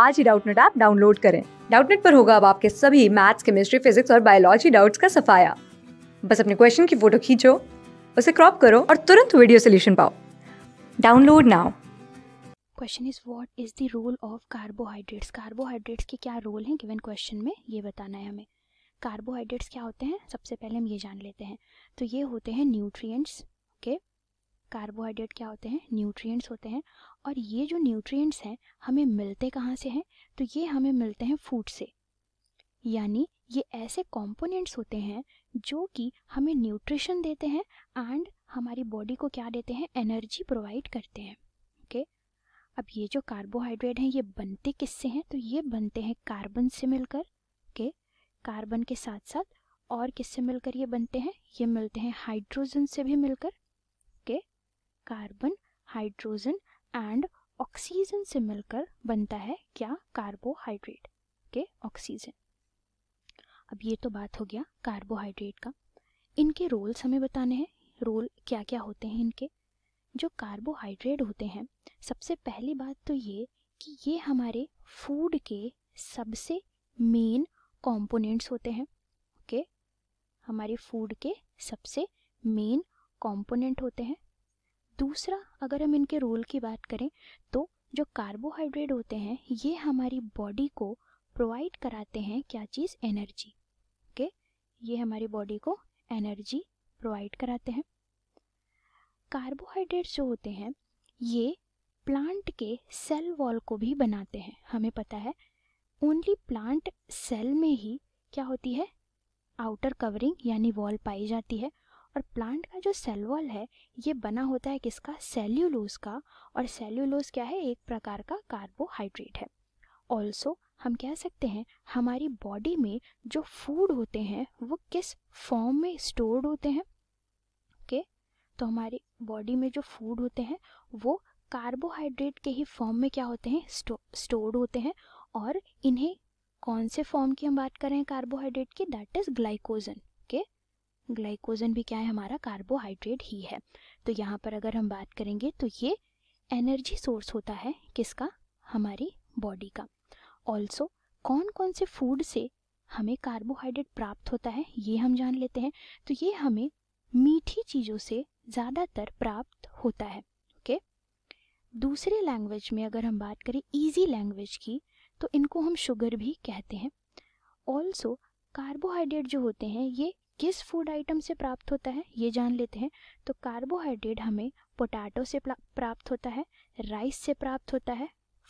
आज ही Doubtnut app download करें डाउटनेट पर होगा अब आपके सभी मैथ्स केमिस्ट्री फिजिक्स और बायोलॉजी डाउट्स का सफाया बस अपने क्वेश्चन की फोटो खींचो उसे क्रॉप करो और तुरंत वीडियो सोल्यूशन पाओ download now question is what is the role of carbohydrates carbohydrates के क्या रोल हैं गिवन क्वेश्चन में ये बताना है हमें कार्बोहाइड्रेट्स क्या होते हैं सबसे पहले हम ये जान लेते हैं तो ये होते हैं न्यूट्रिएंट्स ओके okay? कार्बोहाइड्रेट क्या होते हैं न्यूट्रिएंट्स होते हैं और ये जो न्यूट्रिएंट्स हैं हमें मिलते कहाँ से हैं तो ये हमें मिलते हैं फूड से यानी ये ऐसे कंपोनेंट्स होते हैं जो कि हमें न्यूट्रिशन देते हैं एंड हमारी बॉडी को क्या देते हैं एनर्जी प्रोवाइड करते हैं ओके okay? अब ये जो कार्बोहाइड्रेट हैं ये बनते किससे हैं तो ये बनते हैं कार्बन से मिलकर ओके okay? कार्बन के साथ साथ और किससे मिलकर ये बनते हैं ये मिलते हैं हाइड्रोजन से भी मिलकर कार्बन हाइड्रोजन एंड ऑक्सीजन से मिलकर बनता है क्या कार्बोहाइड्रेट के ऑक्सीजन अब ये तो बात हो गया कार्बोहाइड्रेट का इनके रोल्स हमें बताने हैं रोल क्या क्या होते हैं इनके जो कार्बोहाइड्रेट होते हैं सबसे पहली बात तो ये कि ये हमारे फूड के सबसे मेन कंपोनेंट्स होते हैं ओके okay? हमारे फूड के सबसे मेन कंपोनेंट होते हैं दूसरा अगर हम इनके रोल की बात करें तो जो कार्बोहाइड्रेट होते हैं ये हमारी बॉडी को प्रोवाइड कराते हैं क्या चीज़ एनर्जी ओके ये हमारी बॉडी को एनर्जी प्रोवाइड कराते हैं कार्बोहाइड्रेट्स जो होते हैं ये प्लांट के सेल वॉल को भी बनाते हैं हमें पता है ओनली प्लांट सेल में ही क्या होती है आउटर कवरिंग यानी वॉल पाई जाती है और प्लांट का जो सेल वॉल है ये बना होता है किसका सेल्यूलोज का और सेल्यूलोज क्या है एक प्रकार का कार्बोहाइड्रेट है ऑल्सो हम कह सकते हैं हमारी बॉडी में जो फूड होते हैं वो किस फॉर्म में स्टोर्ड होते हैं ओके okay? तो हमारी बॉडी में जो फूड होते हैं वो कार्बोहाइड्रेट के ही फॉर्म में क्या होते हैं स्टोर्ड होते हैं और इन्हें कौन से फॉर्म की हम बात करें कार्बोहाइड्रेट की दैट इज ग्लाइकोजन ग्लाइकोजन भी क्या है हमारा कार्बोहाइड्रेट ही है तो यहाँ पर अगर हम बात करेंगे तो ये एनर्जी सोर्स होता है किसका हमारी बॉडी का ऑल्सो कौन कौन से फूड से हमें कार्बोहाइड्रेट प्राप्त होता है ये हम जान लेते हैं तो ये हमें मीठी चीज़ों से ज़्यादातर प्राप्त होता है ओके दूसरे लैंग्वेज में अगर हम बात करें ईजी लैंग्वेज की तो इनको हम शुगर भी कहते हैं ऑल्सो कार्बोहाइड्रेट जो होते हैं ये किस फूड आइटम से प्राप्त होता है ये जान लेते हैं तो कार्बोहाइड्रेट हमें पोटैटो से प्राप्त होता है राइस से प्राप्त होता है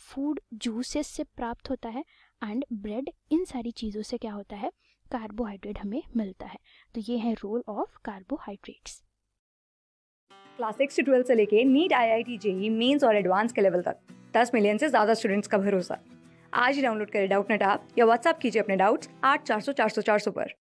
फूड जूसेस से प्राप्त होता है एंड ब्रेड इन सारी चीज़ों से क्या होता है कार्बोहाइड्रेट हमें मिलता है तो ये है role of carbohydrates class six से ट्वेल्थ से लेके NEET I I T JEE mains और एडवांस के लेवल तक दस मिलियन से ज़्यादा स्टूडेंट्स का भरोसा आज ही डाउनलोड करें डाउट नेट आप या व्हाट्सअप कीजिए अपने डाउट्स आठ चार सौ चार सौ चार सौ पर